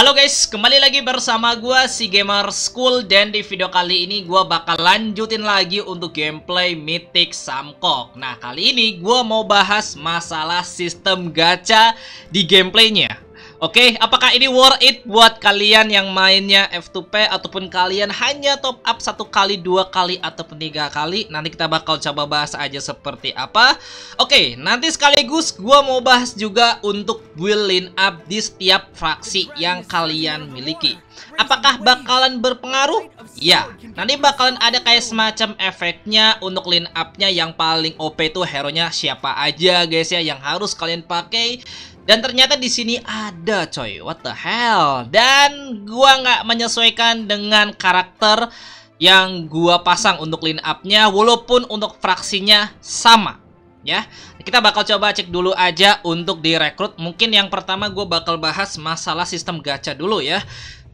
Halo guys, kembali lagi bersama gue si Gamer School dan di video kali ini gue bakal lanjutin lagi untuk gameplay Mythic Samkok. Nah, kali ini gue mau bahas masalah sistem gacha di gameplaynya. Oke, okay, apakah ini worth it buat kalian yang mainnya F2P ataupun kalian hanya top up satu kali, dua kali atau tiga kali? Nanti kita bakal coba bahas aja seperti apa. Oke, okay, nanti sekaligus gue mau bahas juga untuk build line up di setiap fraksi yang kalian miliki. Apakah bakalan berpengaruh? Ya, nanti bakalan ada kayak semacam efeknya untuk line up yang paling OP itu hero-nya siapa aja guys ya yang harus kalian pakai dan ternyata di sini ada coy, what the hell. Dan gua nggak menyesuaikan dengan karakter yang gua pasang untuk line up-nya walaupun untuk fraksinya sama ya. Kita bakal coba cek dulu aja untuk direkrut. Mungkin yang pertama gua bakal bahas masalah sistem gacha dulu ya.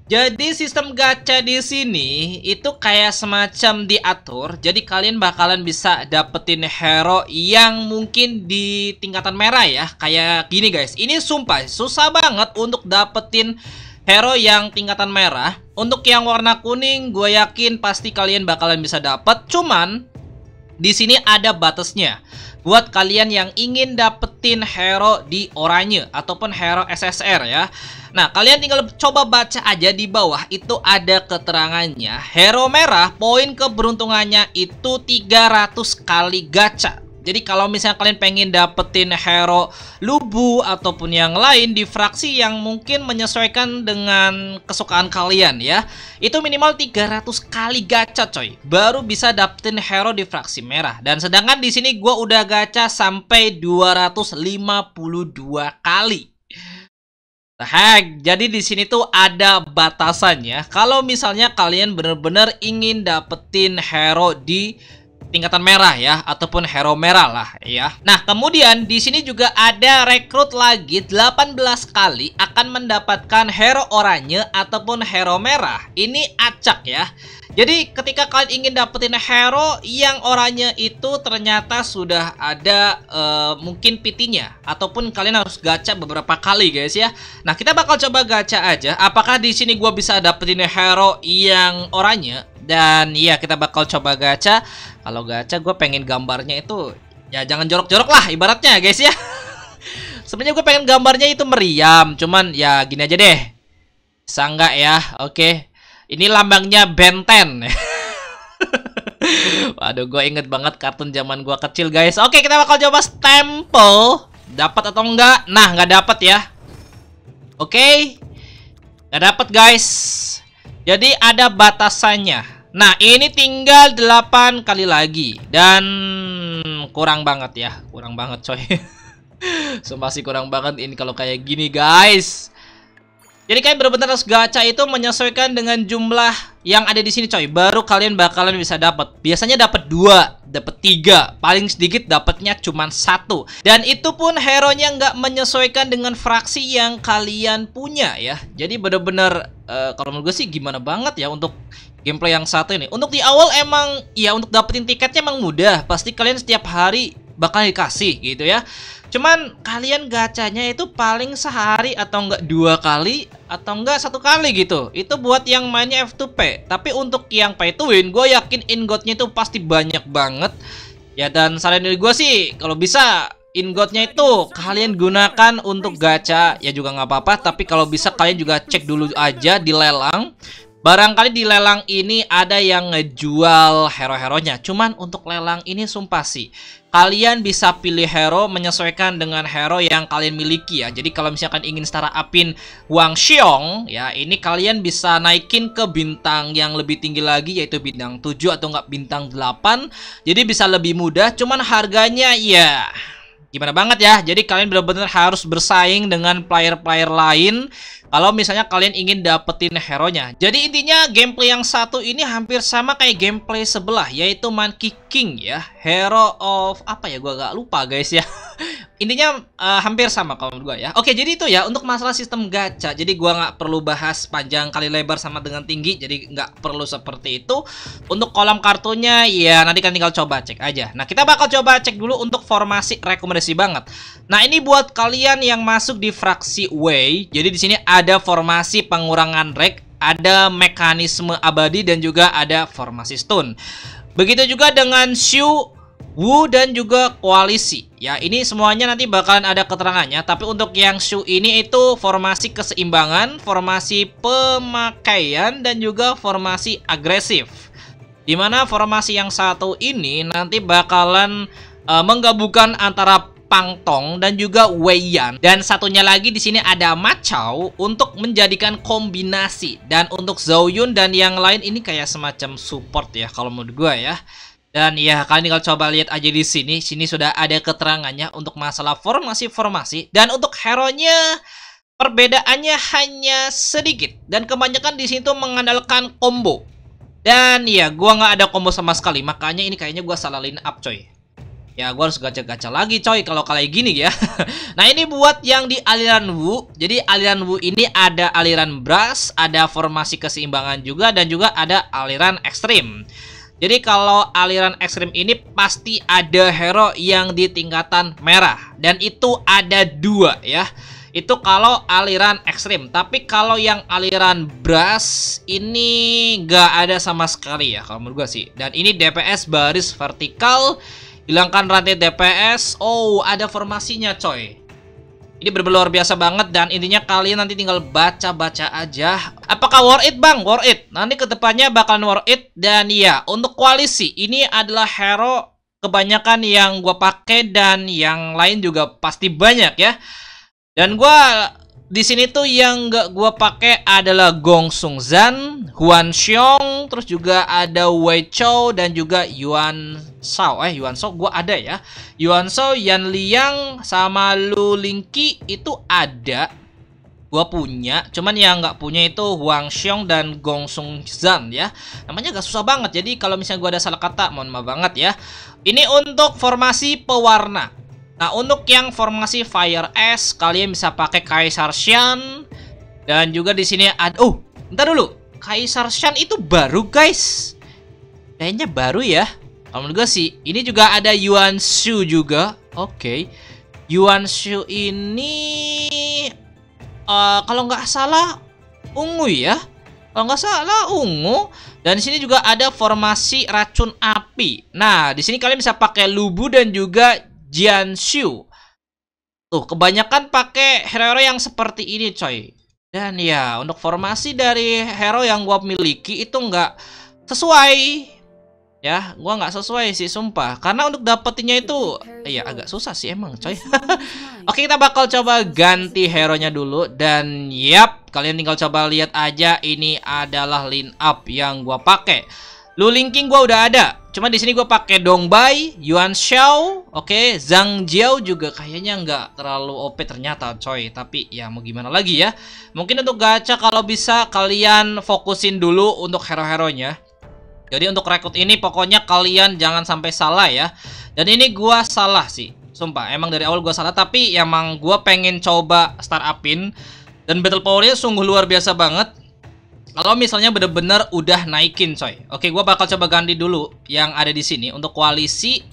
Jadi sistem gacha di sini itu kayak semacam diatur. Jadi kalian bakalan bisa dapetin hero yang mungkin di tingkatan merah ya. Kayak gini guys. Ini sumpah susah banget untuk dapetin hero yang tingkatan merah. Untuk yang warna kuning gue yakin pasti kalian bakalan bisa dapet. Cuman di sini ada batasnya. Buat kalian yang ingin dapetin hero di oranye ataupun hero SSR ya. Nah, kalian tinggal coba baca aja di bawah itu ada keterangannya. Hero merah poin keberuntungannya itu 300 kali gacha. Jadi kalau misalnya kalian pengen dapetin hero lubu ataupun yang lain di fraksi yang mungkin menyesuaikan dengan kesukaan kalian ya. Itu minimal 300 kali gacha coy. Baru bisa dapetin hero di fraksi merah. Dan sedangkan di sini gue udah gacha sampai 252 kali. Hack, jadi di sini tuh ada batasannya. Kalau misalnya kalian bener-bener ingin dapetin hero di tingkatan merah ya ataupun hero merah lah ya. Nah, kemudian di sini juga ada rekrut lagi 18 kali akan mendapatkan hero oranye ataupun hero merah. Ini acak ya. Jadi ketika kalian ingin dapetin hero yang oranye itu ternyata sudah ada uh, mungkin pitinya ataupun kalian harus gacha beberapa kali guys ya. Nah kita bakal coba gacha aja. Apakah di sini gue bisa dapetin hero yang oranye? Dan ya kita bakal coba gacha kalau gacha gue pengen gambarnya itu ya jangan jorok-jorok lah ibaratnya guys ya. Sebenarnya gue pengen gambarnya itu meriam, cuman ya gini aja deh. Sangga ya, oke. Okay. Ini lambangnya Benten. Waduh, gue inget banget kartun zaman gue kecil guys. Oke, okay, kita bakal coba stempel. Dapat atau enggak? Nah, nggak dapat ya. Oke, okay. nggak dapat guys. Jadi ada batasannya. Nah, ini tinggal 8 kali lagi dan kurang banget ya, kurang banget coy. Sumpah sih kurang banget ini kalau kayak gini, guys. Jadi kalian benar-benar harus gacha itu menyesuaikan dengan jumlah yang ada di sini coy. Baru kalian bakalan bisa dapat. Biasanya dapat dua dapat tiga paling sedikit dapatnya cuma satu. Dan itu pun hero-nya nggak menyesuaikan dengan fraksi yang kalian punya ya. Jadi benar-benar uh, eh, kalau menurut gue sih gimana banget ya untuk gameplay yang satu ini. Untuk di awal emang ya untuk dapetin tiketnya emang mudah. Pasti kalian setiap hari bakal dikasih gitu ya. Cuman kalian gacanya itu paling sehari atau enggak dua kali atau enggak satu kali gitu. Itu buat yang mainnya F2P. Tapi untuk yang pay to win, gue yakin ingotnya itu pasti banyak banget. Ya dan saran dari gue sih, kalau bisa ingotnya itu kalian gunakan untuk gacha ya juga nggak apa-apa tapi kalau bisa kalian juga cek dulu aja di lelang Barangkali di lelang ini ada yang ngejual hero-heronya. Cuman untuk lelang ini sumpah sih. Kalian bisa pilih hero menyesuaikan dengan hero yang kalian miliki ya. Jadi kalau misalkan ingin setara upin Wang Xiong ya ini kalian bisa naikin ke bintang yang lebih tinggi lagi yaitu bintang 7 atau enggak bintang 8. Jadi bisa lebih mudah cuman harganya ya gimana banget ya. Jadi kalian benar-benar harus bersaing dengan player-player lain kalau misalnya kalian ingin dapetin hero-nya. Jadi intinya gameplay yang satu ini hampir sama kayak gameplay sebelah yaitu Monkey King ya. Hero of apa ya gua gak lupa guys ya. intinya uh, hampir sama kalau menurut gua ya. Oke, jadi itu ya untuk masalah sistem gacha. Jadi gua gak perlu bahas panjang kali lebar sama dengan tinggi. Jadi gak perlu seperti itu. Untuk kolam kartunya ya nanti kan tinggal coba cek aja. Nah, kita bakal coba cek dulu untuk formasi rekomendasi banget. Nah, ini buat kalian yang masuk di fraksi Way. Jadi di sini ada formasi pengurangan rek, ada mekanisme abadi dan juga ada formasi stun. Begitu juga dengan Xiu Wu dan juga koalisi. Ya, ini semuanya nanti bakalan ada keterangannya, tapi untuk yang Xiu ini itu formasi keseimbangan, formasi pemakaian dan juga formasi agresif. Dimana formasi yang satu ini nanti bakalan uh, menggabungkan antara Pang Tong dan juga Wei Yan. Dan satunya lagi di sini ada Macau untuk menjadikan kombinasi. Dan untuk Zhao Yun dan yang lain ini kayak semacam support ya kalau menurut gue ya. Dan ya kalian tinggal coba lihat aja di sini. Sini sudah ada keterangannya untuk masalah formasi-formasi. Dan untuk hero-nya perbedaannya hanya sedikit. Dan kebanyakan di sini tuh mengandalkan combo. Dan ya, gua nggak ada combo sama sekali, makanya ini kayaknya gua salah line up coy. Ya gue harus gacha-gacha lagi coy kalau kayak gini ya Nah ini buat yang di aliran Wu Jadi aliran Wu ini ada aliran Brass Ada formasi keseimbangan juga Dan juga ada aliran Ekstrim jadi kalau aliran ekstrim ini pasti ada hero yang di tingkatan merah dan itu ada dua ya. Itu kalau aliran ekstrim. Tapi kalau yang aliran brass ini gak ada sama sekali ya kalau menurut gue sih. Dan ini DPS baris vertikal Hilangkan rantai DPS. Oh, ada formasinya, coy. Ini luar biasa banget dan intinya kalian nanti tinggal baca-baca aja. Apakah worth it, Bang? Worth it. Nanti kedepannya bakalan worth it dan ya, untuk koalisi ini adalah hero kebanyakan yang gue pakai dan yang lain juga pasti banyak ya. Dan gue di sini tuh yang gak gua pakai adalah Gong Sung Zan, Huan Xiong, terus juga ada Wei Chou dan juga Yuan Shao. Eh Yuan Shao gua ada ya. Yuan Shao, Yan Liang sama Lu Lingqi itu ada. Gua punya, cuman yang gak punya itu Huang Xiong dan Gong Sung Zan ya. Namanya gak susah banget. Jadi kalau misalnya gua ada salah kata, mohon maaf banget ya. Ini untuk formasi pewarna. Nah, untuk yang formasi Fire S, kalian bisa pakai Kaisar Shan dan juga di sini ada oh, entar dulu. Kaisar Shan itu baru, guys. Kayaknya baru ya. Kalau menurut gue sih, ini juga ada Yuan Shu juga. Oke. Okay. Yuan Shu ini uh, kalau nggak salah ungu ya. Kalau nggak salah ungu dan di sini juga ada formasi racun api. Nah, di sini kalian bisa pakai Lubu dan juga Jian Xiu. Tuh, kebanyakan pakai hero yang seperti ini, coy. Dan ya, untuk formasi dari hero yang gua miliki itu nggak sesuai. Ya, gua nggak sesuai sih, sumpah. Karena untuk dapetinnya itu, ya agak susah sih emang, coy. Oke, kita bakal coba ganti hero-nya dulu. Dan yap, kalian tinggal coba lihat aja ini adalah line up yang gua pakai. Lu Linking gue udah ada. Cuma di sini gue pakai Dongbai, Yuan Xiao, oke, okay. Zhang Jiao juga kayaknya nggak terlalu OP ternyata, coy. Tapi ya mau gimana lagi ya. Mungkin untuk gacha kalau bisa kalian fokusin dulu untuk hero-heronya. Jadi untuk rekrut ini pokoknya kalian jangan sampai salah ya. Dan ini gue salah sih. Sumpah, emang dari awal gue salah tapi emang gue pengen coba start upin dan battle powernya sungguh luar biasa banget kalau misalnya bener-bener udah naikin coy. Oke, gue bakal coba ganti dulu yang ada di sini. Untuk koalisi,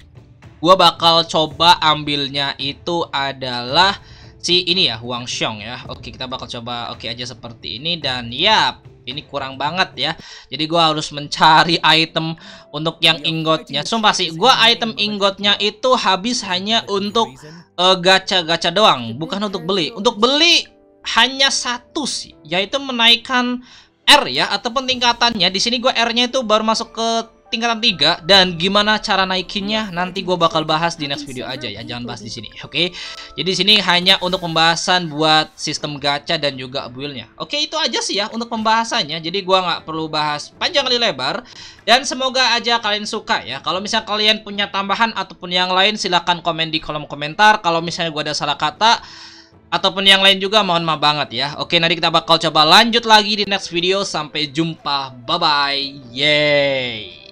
gue bakal coba ambilnya itu adalah si ini ya, Huang Xiong ya. Oke, kita bakal coba oke aja seperti ini. Dan yap, ini kurang banget ya. Jadi gue harus mencari item untuk yang ingotnya. Sumpah sih, gue item ingotnya itu habis hanya untuk eh, gacha-gacha uh, gacha -gacha doang. Bukan untuk beli. Untuk beli hanya satu sih, yaitu menaikkan R ya ataupun tingkatannya di sini gue R-nya itu baru masuk ke tingkatan 3 dan gimana cara naikinnya nanti gue bakal bahas di next video aja ya jangan bahas di sini oke okay? jadi sini hanya untuk pembahasan buat sistem gacha dan juga buildnya oke okay, itu aja sih ya untuk pembahasannya jadi gue nggak perlu bahas panjang kali lebar dan semoga aja kalian suka ya kalau misalnya kalian punya tambahan ataupun yang lain silahkan komen di kolom komentar kalau misalnya gue ada salah kata ataupun yang lain juga mohon maaf banget ya. Oke, nanti kita bakal coba lanjut lagi di next video. Sampai jumpa. Bye-bye. Yeay.